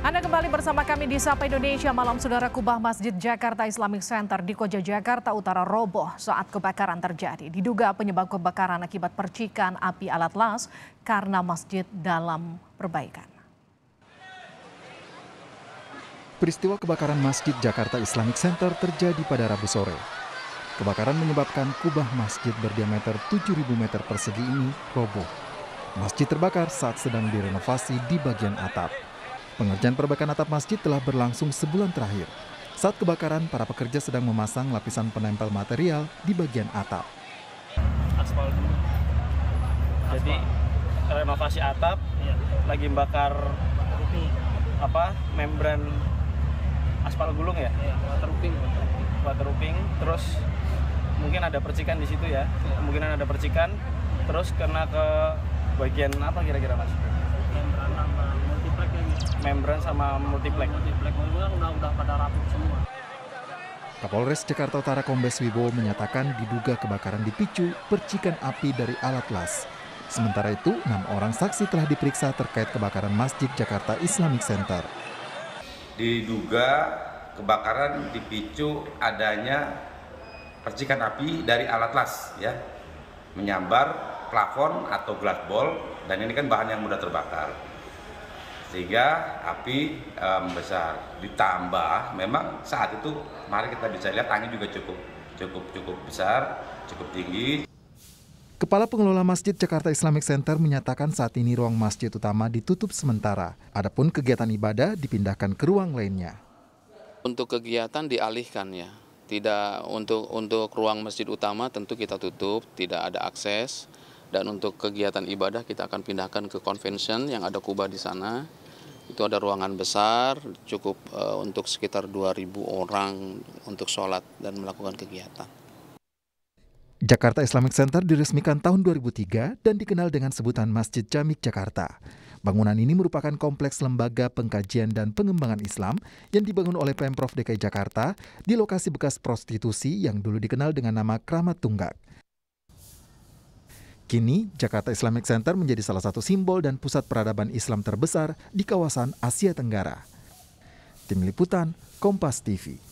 Anda kembali bersama kami di Sapa Indonesia malam Saudara Kubah Masjid Jakarta Islamic Center di Koja Jakarta Utara roboh saat kebakaran terjadi. Diduga penyebab kebakaran akibat percikan api alat las karena masjid dalam perbaikan. Peristiwa kebakaran Masjid Jakarta Islamic Center terjadi pada Rabu sore. Kebakaran menyebabkan kubah masjid berdiameter 7.000 meter persegi ini roboh. Masjid terbakar saat sedang direnovasi di bagian atap. Pengerjaan perbaikan atap masjid telah berlangsung sebulan terakhir. Saat kebakaran, para pekerja sedang memasang lapisan penempel material di bagian atap. Aspal dulu. Jadi renovasi atap, iya. lagi membakar apa membran aspal gulung ya? Iya, waterproofing. Waterproofing, terus mungkin ada percikan di situ ya. Iya. Kemungkinan ada percikan, terus kena ke bagian apa kira-kira Mas? membran sama multiplex. Multiplex kan udah udah pada rapuh semua. Kapolres Jakarta Utara Kombes Wibowo menyatakan diduga kebakaran dipicu percikan api dari alat las. Sementara itu, enam orang saksi telah diperiksa terkait kebakaran Masjid Jakarta Islamic Center. Diduga kebakaran dipicu adanya percikan api dari alat las, ya, menyambar plafon atau glass ball, dan ini kan bahan yang mudah terbakar sehingga api e, membesar um, Ditambah memang saat itu mari kita bisa lihat angin juga cukup cukup cukup besar, cukup tinggi. Kepala Pengelola Masjid Jakarta Islamic Center menyatakan saat ini ruang masjid utama ditutup sementara, adapun kegiatan ibadah dipindahkan ke ruang lainnya. Untuk kegiatan dialihkan ya. Tidak untuk untuk ruang masjid utama tentu kita tutup, tidak ada akses. Dan untuk kegiatan ibadah kita akan pindahkan ke convention yang ada kubah di sana. Itu ada ruangan besar, cukup eh, untuk sekitar 2.000 orang untuk sholat dan melakukan kegiatan. Jakarta Islamic Center diresmikan tahun 2003 dan dikenal dengan sebutan Masjid Jamik Jakarta. Bangunan ini merupakan kompleks lembaga pengkajian dan pengembangan Islam yang dibangun oleh Pemprov DKI Jakarta di lokasi bekas prostitusi yang dulu dikenal dengan nama Keramat Tunggak. Kini, Jakarta Islamic Center menjadi salah satu simbol dan pusat peradaban Islam terbesar di kawasan Asia Tenggara. Tim Liputan, Kompas TV.